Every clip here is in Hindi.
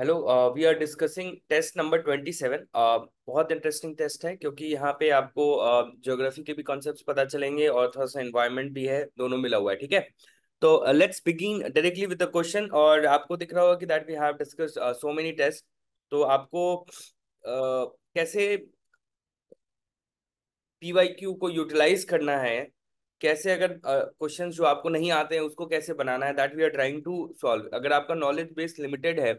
Hello we are discussing test number twenty seven बहुत इंटरेस्टिंग टेस्ट है क्योंकि यहाँ पे आपको ज्योग्राफी uh, के भी कॉन्सेप्ट्स पता चलेंगे और थोड़ा सा एनवायरनमेंट भी है दोनों मिला हुआ है ठीक है तो let's begin directly with the question और आपको दिख रहा होगा कि that we have discuss so many test तो आपको uh, कैसे पी को यूटिलाइज करना है कैसे अगर क्वेश्चन uh, जो आपको नहीं आते हैं उसको कैसे बनाना है that we are trying to solve अगर आपका नॉलेज बेस लिमिटेड है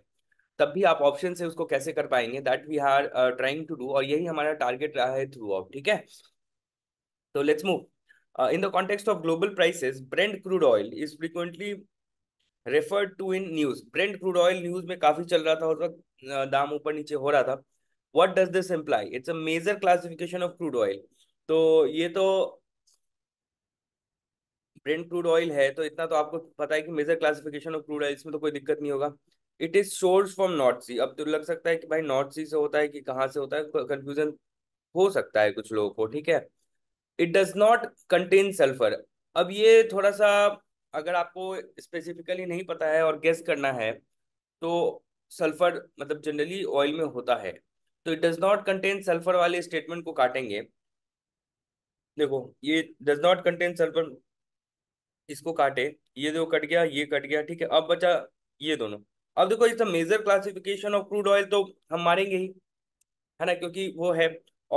तब भी आप ऑप्शन से उसको कैसे कर पाएंगे that we are trying to do और यही हमारा टारगेट रहा है थ्रू आउट ठीक है तो let's move in the context of global prices Brent crude oil is frequently referred to in news Brent crude oil news में काफी चल रहा था उस वक्त uh, दाम ऊपर नीचे हो रहा था what does this imply it's a major classification of crude oil तो ये तो ब्रेंड क्रूड ऑयल है तो इतना तो आपको पता है कि major classification of crude oil इसमें तो कोई दिक्कत नहीं होगा it is source from North Sea अब तो लग सकता है कि भाई नॉर्थ सी से होता है कि कहाँ से होता है कंफ्यूजन हो सकता है कुछ लोगों को ठीक है it does not contain sulphur अब ये थोड़ा सा अगर आपको स्पेसिफिकली नहीं पता है और गेस करना है तो सल्फर मतलब जनरली ऑयल में होता है तो it does not contain sulphur वाले स्टेटमेंट को काटेंगे देखो ये डज नॉट कंटेन सल्फर इसको काटे ये दो कट गया ये कट गया ठीक है अब बचा ये दोनों अब देखो इस major classification of crude oil तो हम मारेंगे ही है ना क्योंकि वो है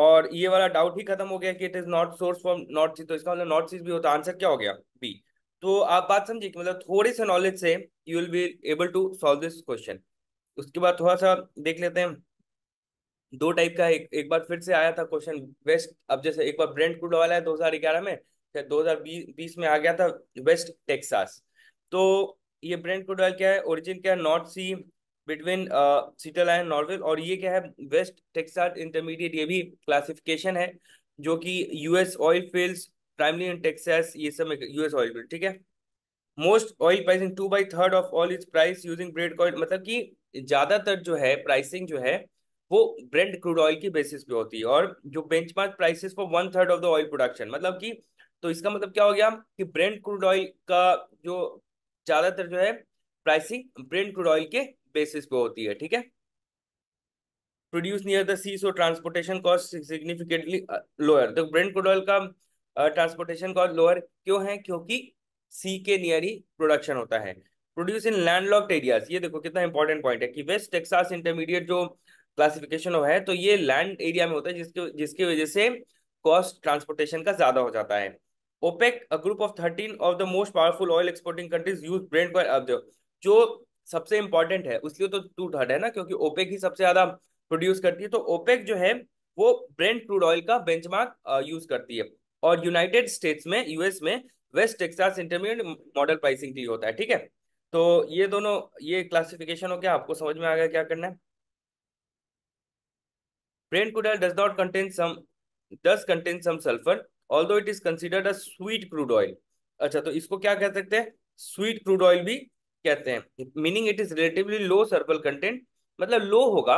और ये वाला डाउट ही खत्म हो गया कि it is not source from North Sea तो इसका मतलब नॉर्थ सी भी होता तो आंसर क्या हो गया बी तो आप बात समझिए कि मतलब थोड़े से नॉलेज से you will be able to solve this question उसके बाद थोड़ा सा देख लेते हैं दो टाइप का एक एक बार फिर से आया था क्वेश्चन वेस्ट अब जैसे एक बार ब्रेंड क्रूड ऑयल है 2011 में दो हजार में आ गया था वेस्ट टेक्सास तो ये ब्रेंट क्रूड ऑयल क्या है ओरिजिन क्या है North Sea between Shetland and Norway और ये क्या है वेस्ट टेक्सास इंटरमीडिएट ये भी क्लासिफिकेशन है जो कि US oil field primarily in Texas ये सब यूएस ऑयल फील्ड ठीक है most oil pricing two by third of all is price using Brent oil मतलब कि ज़्यादातर जो है प्राइसिंग जो है वो ब्रेंड क्रूड ऑयल की बेसिस पे होती है और जो benchmark prices for one third of the oil production मतलब कि तो इसका मतलब क्या हो गया कि ब्रेंड क्रूड ऑयल का जो ज्यादातर जो है प्राइसिंग ब्रेंड क्रूड ऑयल के बेसिस पे होती है ठीक है produce near the sea so transportation cost significantly lower तो ब्रेंड क्रूड ऑयल का ट्रांसपोर्टेशन कॉस्ट लोअर क्यों है क्योंकि सी के नियर ही प्रोडक्शन होता है produce in landlocked areas ये देखो कितना इंपॉर्टेंट पॉइंट है कि वेस्ट टेक्सास इंटरमीडिएट जो क्लासिफिकेशन है तो ये लैंड एरिया में होता है जिसके जिसकी वजह से कॉस्ट ट्रांसपोर्टेशन का ज्यादा हो जाता है OPEC a group of thirteen of the most powerful oil exporting countries use Brent पर जो सबसे इंपॉर्टेंट है उसलिए तो टू थर्ड है ना क्योंकि ओपेक ही सबसे ज्यादा प्रोड्यूस करती है तो ओपेक जो है वो ब्रेंड क्रूड ऑयल का बेंचमार्क यूज uh, करती है और यूनाइटेड स्टेट्स में यूएस में West Texas Intermediate model pricing के लिए होता है ठीक है तो ये दोनों ये क्लासिफिकेशन हो गया आपको समझ में आ गया क्या करना है Brent crude oil does not contain some does contain some sulphur although it is considered a sweet crude oil अच्छा तो इसको क्या कह सकते हैं स्वीट क्रूड ऑयल भी कहते हैं meaning it is relatively low sulphur content मतलब लो होगा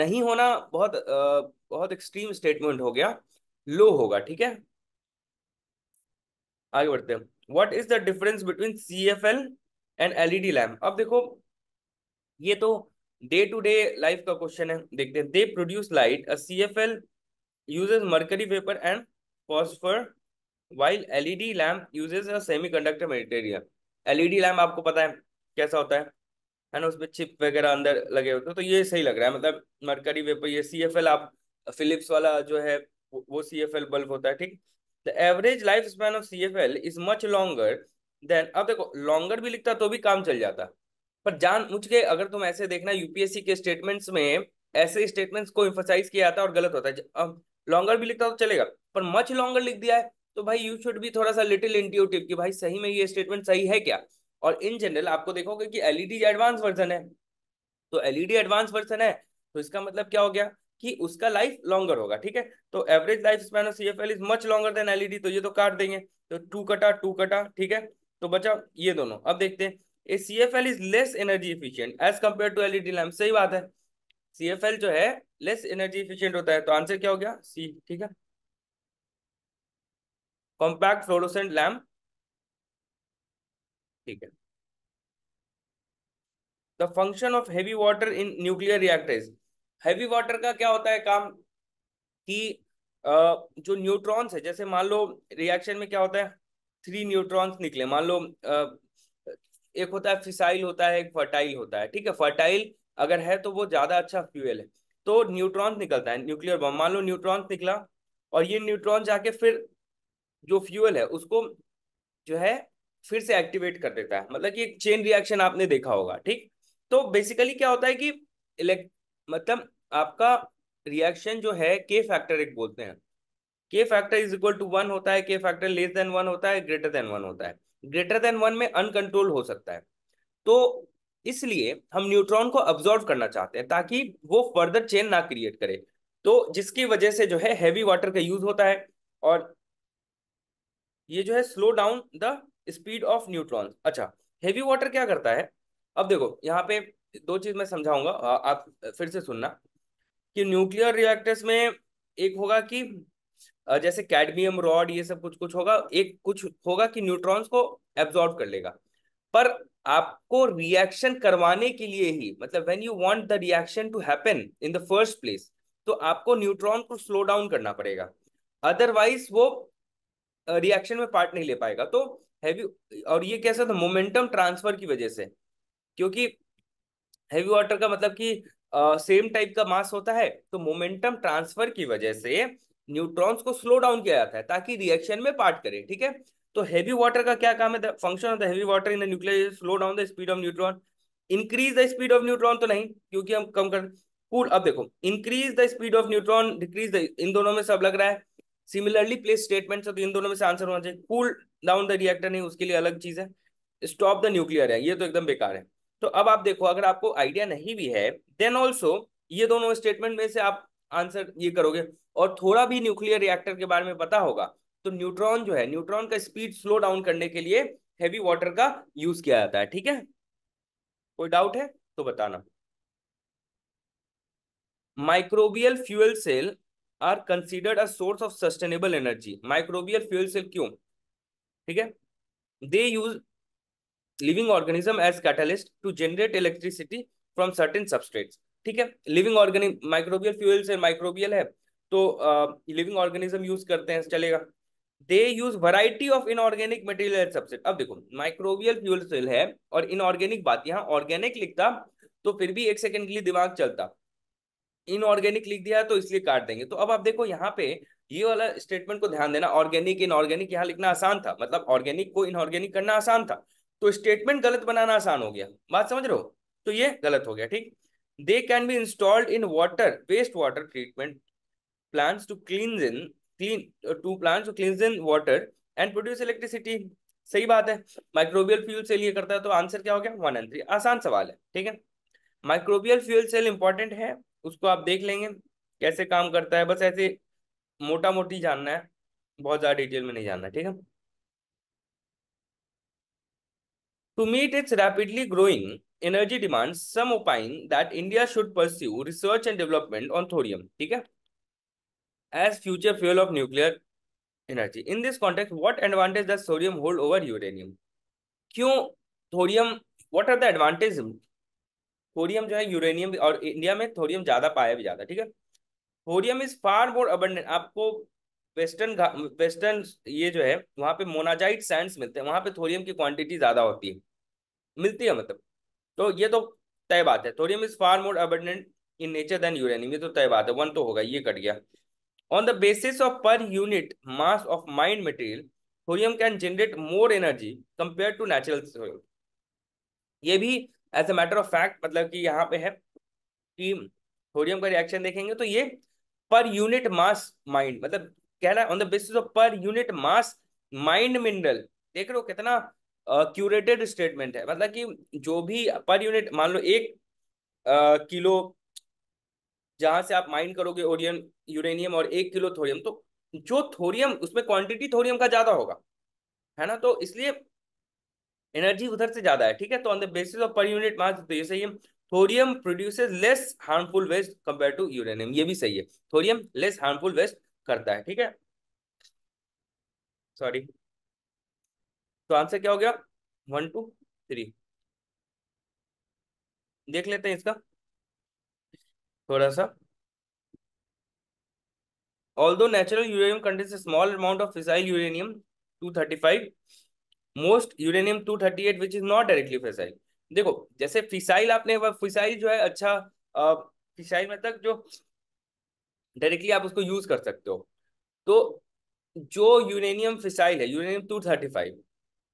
नहीं होना बहुत बहुत एक्सट्रीम स्टेटमेंट हो गया लो होगा ठीक है आगे बढ़ते हैं what is the difference between C F L and LED lamp अब देखो ये तो डे टू डे लाइफ का क्वेश्चन है देखते हैं they produce light C F L use mercury vapour and phosphor while LED lamp uses a semiconductor material LED lamp आपको पता है कैसा होता है है ना उसमें चिप वगैरह अंदर लगे होते हैं तो ये सही लग रहा है मतलब मरकरी वेपर ये सी एफ एल आप फिलिप्स वाला जो है वो सी एफ एल बल्ब होता है ठीक the average life span of C F L is much longer than अब देखो लॉन्गर भी लिखता तो भी काम चल जाता पर जान मुझ के अगर तुम ऐसे देखना यूपीएससी के स्टेटमेंट्स में ऐसे स्टेटमेंट्स को इम्फोसाइज किया जाता है और गलत होता है अब लॉन्गर भी लिखता तो चलेगा पर मच लॉन्गर लिख दिया है तो भाई यू शुड भी थोड़ा सा लिटिल इंट्यूटिव कि भाई सही में ये स्टेटमेंट सही है क्या और इन जनरल आपको देखोगे कि एलईडी एडवांस वर्जन है तो एलईडी एडवांस वर्जन है तो इसका मतलब क्या हो गया कि उसका लाइफ लॉन्गर होगा ठीक है तो average life span of CFL is much longer than LED तो ये तो काट देंगे तो टू कटा टू कटा ठीक है तो बचा ये दोनों अब देखते हैं a CFL is less energy efficient as compare to LED lamp सही बात है सी एफ एल जो है लेस एनर्जी इफिशियंट होता है तो आंसर क्या हो गया सी ठीक है कॉम्पैक्ट फ्लोरोसेंट लैम्प ठीक है the function of heavy water in nuclear reactors heavy water का क्या होता है काम कि जो न्यूट्रॉन्स है जैसे मान लो रिएक्शन में क्या होता है थ्री न्यूट्रॉन्स निकले मान लो एक होता है फिसाइल होता है एक फर्टाइल होता है ठीक है फर्टाइल अगर है तो वो ज़्यादा अच्छा फ्यूएल है तो न्यूट्रॉन्स निकलता है न्यूक्लियर बम मान लो न्यूट्रॉन्स निकला और ये न्यूट्रॉन जाके फिर जो फ्यूएल है उसको जो है फिर से एक्टिवेट कर देता है मतलब कि एक चेन रिएक्शन आपने देखा होगा ठीक तो बेसिकली क्या होता है कि इलेक्ट मतलब आपका रिएक्शन जो है के फैक्टर एक बोलते हैं K factor is equal to one होता है के फैक्टर लेस देन वन होता है ग्रेटर देन वन होता है ग्रेटर देन वन में अनकंट्रोल हो सकता है तो इसलिए हम न्यूट्रॉन को ऑब्जॉर्व करना चाहते हैं ताकि वो फर्दर चेन ना क्रिएट करे तो जिसकी वजह से जो है हैवी वाटर का यूज होता है और ये जो है slow down the speed of neutron अच्छा हैवी वाटर क्या करता है अब देखो यहाँ पे दो चीज मैं समझाऊंगा आप फिर से सुनना कि न्यूक्लियर रिएक्टर्स में एक होगा कि जैसे कैडमियम रॉड ये सब कुछ कुछ होगा एक कुछ होगा कि न्यूट्रॉन्स को एब्जॉर्ब कर लेगा पर आपको रिएक्शन करवाने के लिए ही मतलब when you want the reaction to happen in the first place तो आपको न्यूट्रॉन को स्लो डाउन करना पड़ेगा अदरवाइज वो रिएक्शन में पार्ट नहीं ले पाएगा तो हैवी और ये कैसा था मोमेंटम ट्रांसफर की वजह से क्योंकि हैवी वाटर का मतलब कि सेम टाइप का मास होता है तो मोमेंटम ट्रांसफर की वजह से न्यूट्रॉन्स को स्लो डाउन किया जाता है ताकि रिएक्शन में पार्ट करे ठीक है तो हैवी वाटर का क्या काम है function of the heavy water in the nuclear slow down the speed of neutron increase the speed of neutron तो नहीं क्योंकि हम कम कर कूल अब देखो increase the speed of neutron decrease the इन दोनों में सब लग रहा है सिमिलरली प्लेस स्टेटमेंट तो इन दोनों में से आंसर होना चाहिए कूल डाउन द रिएक्टर नहीं उसके लिए अलग चीज है स्टॉप द न्यूक्लियर है ये तो एकदम बेकार है तो अब आप देखो अगर आपको आइडिया नहीं भी है देन ऑल्सो ये दोनों स्टेटमेंट में से आप आंसर ये करोगे और थोड़ा भी न्यूक्लियर रिएक्टर के बारे में पता होगा तो न्यूट्रॉन जो है न्यूट्रॉन का स्पीड स्लो डाउन करने के लिए हैवी वाटर का यूज किया जाता है ठीक है कोई डाउट है तो बताना microbial fuel cell are considered a source of sustainable energy microbial fuel cell क्यों ठीक है they use living organism as catalyst to generate electricity from certain substrates ठीक है living organic microbial fuel cell microbial है तो लिविंग ऑर्गेनिज्म यूज करते हैं चलेगा they use variety of inorganic material subset अब देखो माइक्रोवियल फ्यूल सेल है और इनऑर्गेनिक बात यहाँ ऑर्गेनिक लिखता तो फिर भी एक सेकेंड के लिए दिमाग चलता इनऑर्गेनिक लिख दिया तो इसलिए काट देंगे तो अब आप देखो यहाँ पे ये वाला स्टेटमेंट को ध्यान देना ऑर्गेनिक इनऑर्गेनिक यहाँ लिखना आसान था मतलब ऑर्गेनिक को इनऑर्गेनिक करना आसान था तो स्टेटमेंट गलत बनाना आसान हो गया बात समझ रहे हो तो ये गलत हो गया ठीक they can be installed in water waste water treatment plan to clean clean uh, two plants to cleanse in water and produce सही बात है माइक्रोबियल फ्यूल सेल ये करता है तो आंसर क्या हो गया वन एंड थ्री आसान सवाल है ठीक है माइक्रोबियल फ्यूल सेल इंपॉर्टेंट है उसको आप देख लेंगे कैसे काम करता है बस ऐसे मोटा मोटी जानना है बहुत ज्यादा डिटेल में नहीं जानना ठीक है to meet its rapidly growing energy demand some opine that India should pursue research and development on thorium ठीक है as future fuel of nuclear energy. In this context, what advantage does thorium hold over uranium? क्यों thorium? What are the advantages? Thorium जो है यूरेनियम और इंडिया में थोरियम ज्यादा पाया भी जाता ठीक है thorium is far more abundant आपको वेस्टर्न वेस्टर्न ये जो है वहाँ पे मोनाजाइट सैंड्स मिलते हैं वहाँ पे थोरियम की क्वांटिटी ज्यादा होती है मिलती है मतलब तो ये तो तय बात है thorium is far more abundant in nature than uranium ये तो तय बात है वन तो होगा ये कट गया On the basis of per unit mass of mined material, thorium can generate more energy compared to natural thorium. ये भी as a matter of fact मतलब कि यहाँ पे है कि थोरियम का रिएक्शन देखेंगे तो ये पर यूनिट मास माइंड मतलब कह on the basis of per unit mass mined mineral देख रहे हो कितना क्यूरेटेड uh, स्टेटमेंट है मतलब कि जो भी पर यूनिट मान लो एक uh, किलो जहां से आप माइंड करोगे ओरियन यूरेनियम और एक किलो थोरियम तो जो थोरियम उसमें क्वांटिटी थोरियम का ज्यादा होगा है ना तो इसलिए एनर्जी उधर से ज्यादा है ठीक है तो on the basis of per unit mass तो ये सही है thorium produces less harmful waste compare to uranium ये भी सही है थोरियम लेस हार्मफुल वेस्ट करता है ठीक है सॉरी तो आंसर क्या हो गया वन टू थ्री देख लेते हैं इसका थोड़ा सा although natural uranium contains a small amount of fissile uranium 235 most uranium 238 which is not directly fissile देखो जैसे फिसाइल आपने फिसाइल जो है अच्छा फिसाइल में तक जो डायरेक्टली आप उसको यूज कर सकते हो तो जो यूरेनियम फिसाइल है यूरेनियम टू थर्टी फाइव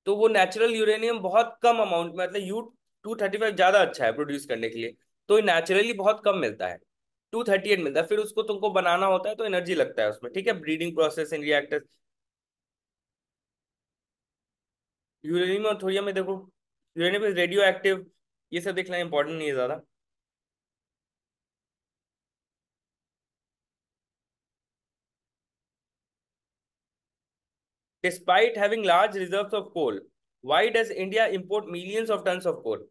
तो वो नेचुरल यूरेनियम बहुत कम अमाउंट में मतलब यू टू थर्टी फाइव ज्यादा अच्छा है प्रोड्यूस करने के लिए तो नेचुरली बहुत कम मिलता है टू थर्टी एट मिलता है फिर उसको तुमको बनाना होता है तो एनर्जी लगता है उसमें ठीक है breeding process in reactors uranium और थोड़िया में देखो यूरेनियम इज रेडियो एक्टिव ये सब देखना इंपॉर्टेंट नहीं है ज़्यादा despite having large reserves of coal why does india import millions of tons of coal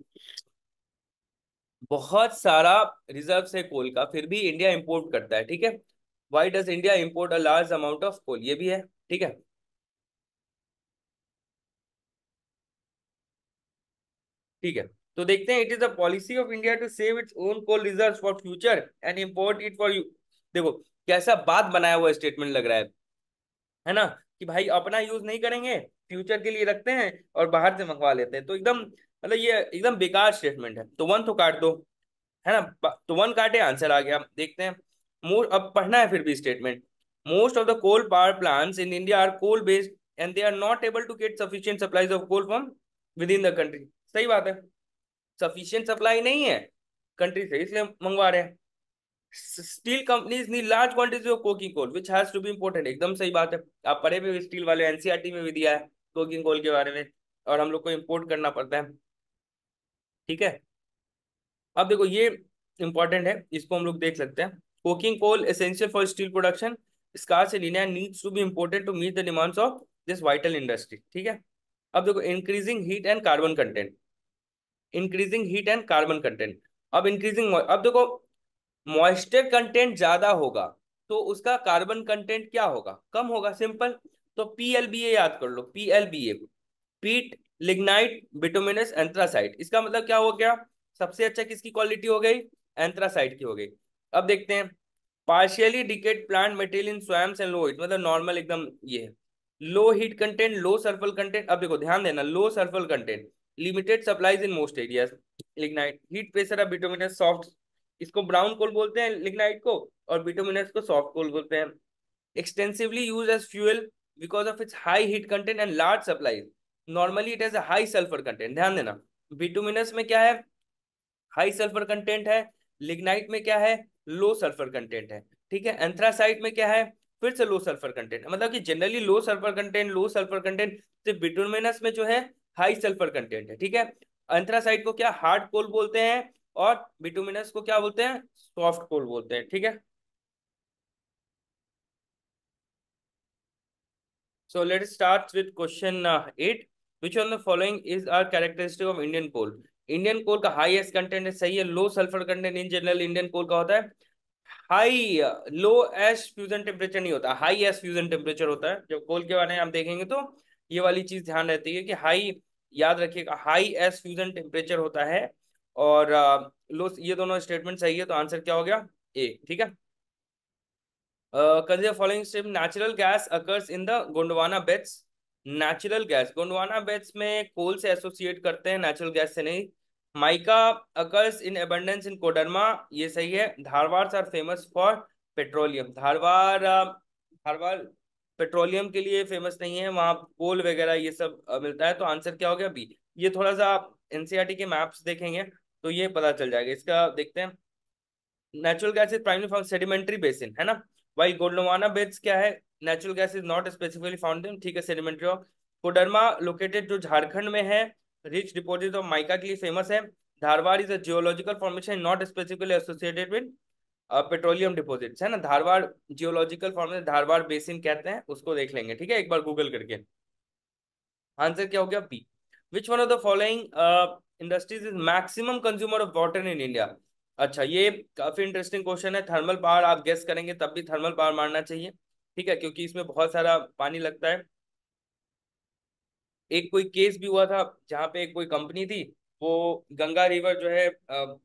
बहुत सारा रिजर्व है कोल का फिर भी इंडिया इंपोर्ट करता है ठीक है why does India import a large amount of coal ये भी है ठीक है ठीक है तो देखते हैं it is the policy of India to save its own coal reserve for future and import it for you देखो कैसा बात बनाया हुआ स्टेटमेंट लग रहा है है ना कि भाई अपना यूज नहीं करेंगे फ्यूचर के लिए रखते हैं और बाहर से मंगवा लेते हैं तो एकदम मतलब ये एकदम बेकार स्टेटमेंट है तो वन तो काट दो है ना तो वन काटे आंसर आ गया देखते हैं मोस्ट अब पढ़ना है फिर भी statement most of the coal power plants in India are coal based and they are not able to get sufficient supplies of coal from within the country सही बात है सफिशियंट सप्लाई नहीं है कंट्री से इसलिए मंगवा रहे हैं steel companies need large quantity of coking coal which has to be important एकदम सही बात है आप पढ़े भी स्टील वाले एनसीआरटी e में भी दिया है कोकिंग कोल के बारे में और हम लोग को इम्पोर्ट करना पड़ता है ठीक है अब देखो ये इंपॉर्टेंट है इसको हम लोग देख सकते हैं coking coal essential for steel production scarce needs to be imported to meet the demands of this vital industry ठीक है अब देखो increasing heat and carbon content increasing heat and carbon content अब इंक्रीजिंग अब देखो मॉइस्चर कंटेंट ज्यादा होगा तो उसका कार्बन कंटेंट क्या होगा कम होगा सिंपल तो पी एल बी ए याद कर लो P peat lignite bituminous anthracite इसका मतलब क्या हो गया सबसे अच्छा किसकी क्वालिटी हो गई एंथ्रासाइट की हो गई अब देखते हैं partially decayed plant material in swamps and low heat मतलब नॉर्मल एकदम ये low heat content low sulphur content अब देखो ध्यान देना low sulphur content limited supplies in most areas lignite heat pressure of bituminous soft इसको ब्राउन कोल बोलते हैं लिग्नाइट को और बिटोमिनस को सॉफ्ट कोल बोलते हैं extensively use as fuel because of its high heat content and large supplies normally it has high sulphur content ध्यान देना विटोमिनस में क्या है हाई सल्फर कंटेंट है लिग्नाइट में क्या है लो सल्फर कंटेंट है ठीक है एंथ्रासाइट में क्या है फिर से लो सल्फर कंटेंट मतलब कि generally low sulphur content low sulphur content तो विटोमिनस में जो है हाई सल्फर कंटेंट है ठीक है एंथ्रासाइट को क्या हार्ड कोल बोलते हैं और विटोमिनस को क्या बोलते हैं सॉफ्ट कोल बोलते हैं ठीक है so let start with question eight which of the following is are characteristic of Indian coal Indian coal का हाईएस्ट कंटेंट है सही है low sulphur content in general Indian coal का होता है high low ash fusion temperature नहीं होता हाई एस फ्यूजन टेम्परेचर होता है जब कोल के बारे में आप देखेंगे तो ये वाली चीज ध्यान रहती है कि हाई याद रखिएगा हाई एस फ्यूजन टेम्परेचर होता है और लो uh, ये दोनों स्टेटमेंट सही है तो आंसर क्या हो गया ए ठीक है consider following step natural gas occurs in the Gondwana beds natural gas Gondwana beds में कोल से एसोसिएट करते हैं नेचुरल गैस से नहीं mica occurs in abundance in Koderma ये सही है Dharwar are famous for petroleum Dharwar Dharwar petroleum के लिए फेमस नहीं है वहाँ कोल वगैरह ये सब मिलता है तो आंसर क्या हो गया बी ये थोड़ा सा आप एनसीआरटी e के मैप्स देखेंगे तो ये पता चल जाएगा इसका देखते हैं natural gas is primary for sedimentary basin है ना वाई गोंडवाना बेट्स क्या है natural gas is not specifically found ठीक है सेडिमेंट्री रॉक कोडरमा लोकेटेड जो झारखंड में है रिच डिपोजिट ऑफ माइका के लिए फेमस है Dharwad is a geological formation not specifically associated with petroleum deposit है ना Dharwad geological formation Dharwad basin कहते हैं उसको देख लेंगे ठीक है एक बार गूगल करके आंसर क्या हो गया P which one of the following industries is maximum consumer of water in India अच्छा ये काफी इंटरेस्टिंग क्वेश्चन है थर्मल पावर आप गेस करेंगे तब भी थर्मल पावर मारना चाहिए ठीक है क्योंकि इसमें बहुत सारा पानी लगता है एक कोई केस भी हुआ था जहाँ पे एक कोई कंपनी थी वो गंगा रिवर जो है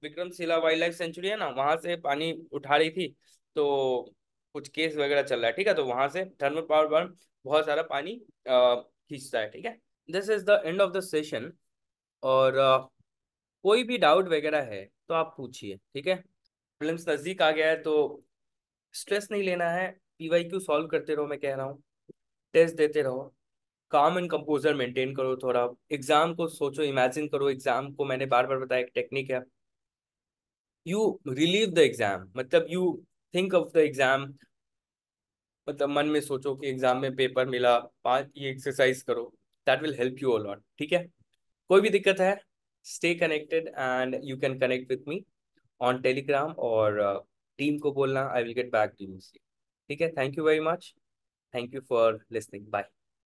विक्रमशिला वाइल्ड लाइफ सेंचुरी है ना वहां से पानी उठा रही थी तो कुछ केस वगैरह चल रहा है ठीक है तो वहां से थर्मल पावर प्लांट बहुत सारा पानी खींचता है ठीक है this is the end of the session और कोई भी डाउट वगैरह है तो आप पूछिए ठीक है प्रॉब्लम्स नज़दीक आ गया है तो स्ट्रेस नहीं लेना है पीवाई क्यू सॉल्व करते रहो मैं कह रहा हूँ टेस्ट देते रहो काम एंड कंपोजर मेंटेन करो थोड़ा एग्जाम को सोचो इमेजिन करो एग्जाम को मैंने बार बार बताया एक टेक्निक है यू रिलीव द एग्जाम मतलब you think of the exam मतलब मन में सोचो कि एग्जाम में पेपर मिला पांच ये एक्सरसाइज करो that will help you all out ठीक है कोई भी दिक्कत है stay connected and you can connect with me on Telegram और टीम uh, को बोलना I will get back to you see ठीक है thank you very much thank you for listening bye